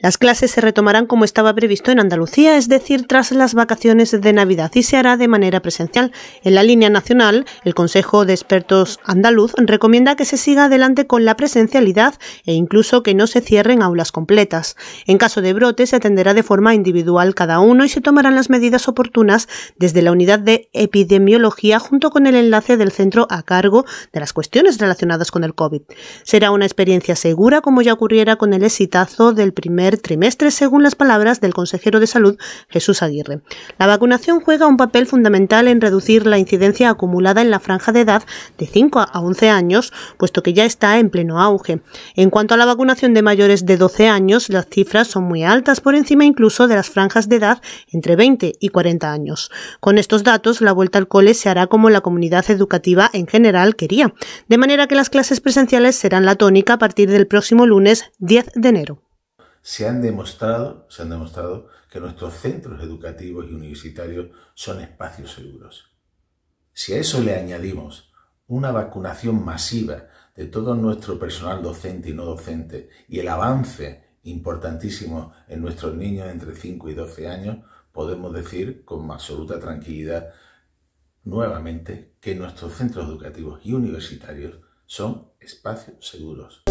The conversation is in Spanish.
Las clases se retomarán como estaba previsto en Andalucía, es decir, tras las vacaciones de Navidad y se hará de manera presencial. En la línea nacional, el Consejo de Expertos Andaluz recomienda que se siga adelante con la presencialidad e incluso que no se cierren aulas completas. En caso de brote, se atenderá de forma individual cada uno y se tomarán las medidas oportunas desde la unidad de epidemiología junto con el enlace del centro a cargo de las cuestiones relacionadas con el COVID. Será una experiencia segura como ya ocurriera con el exitazo del primer trimestre, según las palabras del consejero de Salud, Jesús Aguirre. La vacunación juega un papel fundamental en reducir la incidencia acumulada en la franja de edad de 5 a 11 años, puesto que ya está en pleno auge. En cuanto a la vacunación de mayores de 12 años, las cifras son muy altas, por encima incluso de las franjas de edad entre 20 y 40 años. Con estos datos, la vuelta al cole se hará como la comunidad educativa en general quería, de manera que las clases presenciales serán la tónica a partir del próximo lunes 10 de enero se han demostrado, se han demostrado que nuestros centros educativos y universitarios son espacios seguros. Si a eso le añadimos una vacunación masiva de todo nuestro personal docente y no docente y el avance importantísimo en nuestros niños entre 5 y 12 años, podemos decir con absoluta tranquilidad nuevamente que nuestros centros educativos y universitarios son espacios seguros.